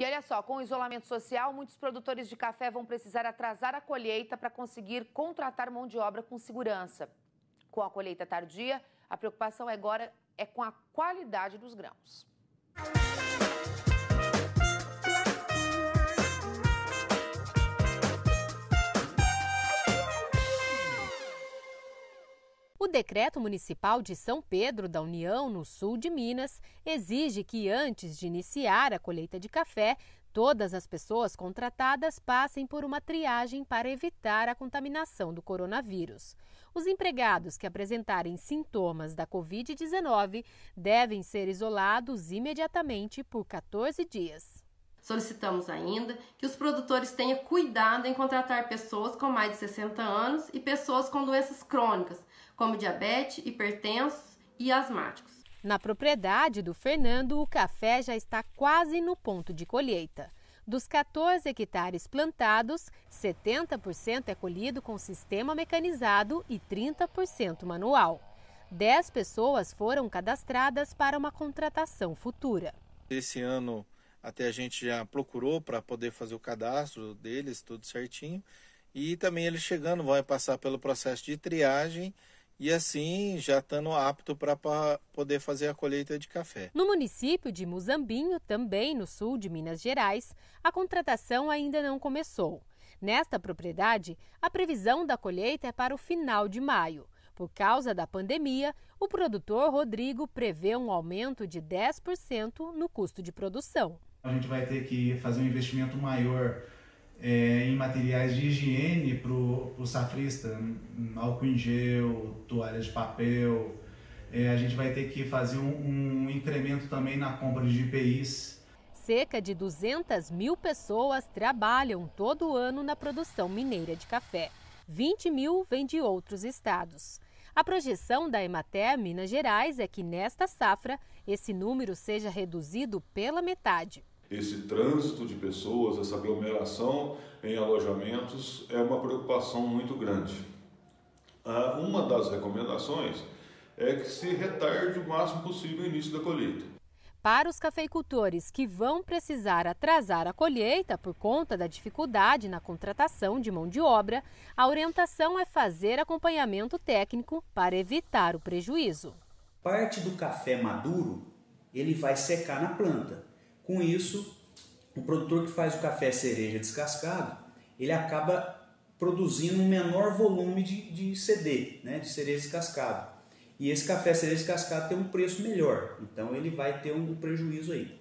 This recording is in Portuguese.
E olha só, com o isolamento social, muitos produtores de café vão precisar atrasar a colheita para conseguir contratar mão de obra com segurança. Com a colheita tardia, a preocupação agora é com a qualidade dos grãos. O decreto municipal de São Pedro da União, no sul de Minas, exige que antes de iniciar a colheita de café, todas as pessoas contratadas passem por uma triagem para evitar a contaminação do coronavírus. Os empregados que apresentarem sintomas da Covid-19 devem ser isolados imediatamente por 14 dias. Solicitamos ainda que os produtores tenham cuidado em contratar pessoas com mais de 60 anos e pessoas com doenças crônicas como diabetes, hipertensos e asmáticos. Na propriedade do Fernando, o café já está quase no ponto de colheita. Dos 14 hectares plantados, 70% é colhido com sistema mecanizado e 30% manual. 10 pessoas foram cadastradas para uma contratação futura. Esse ano até a gente já procurou para poder fazer o cadastro deles, tudo certinho. E também eles chegando vão passar pelo processo de triagem e assim já estando apto para poder fazer a colheita de café. No município de Muzambinho, também no sul de Minas Gerais, a contratação ainda não começou. Nesta propriedade, a previsão da colheita é para o final de maio. Por causa da pandemia, o produtor Rodrigo prevê um aumento de 10% no custo de produção. A gente vai ter que fazer um investimento maior é, em materiais de higiene para o safrista, álcool em gel, toalha de papel. É, a gente vai ter que fazer um, um incremento também na compra de IPIs. Cerca de 200 mil pessoas trabalham todo ano na produção mineira de café. 20 mil vêm de outros estados. A projeção da Emater Minas Gerais é que nesta safra esse número seja reduzido pela metade esse trânsito de pessoas, essa aglomeração em alojamentos é uma preocupação muito grande. Ah, uma das recomendações é que se retarde o máximo possível o início da colheita. Para os cafeicultores que vão precisar atrasar a colheita por conta da dificuldade na contratação de mão de obra, a orientação é fazer acompanhamento técnico para evitar o prejuízo. Parte do café maduro ele vai secar na planta com isso, o produtor que faz o café cereja descascado, ele acaba produzindo um menor volume de, de CD, né, de cereja descascado. E esse café cereja descascado tem um preço melhor, então ele vai ter um prejuízo aí.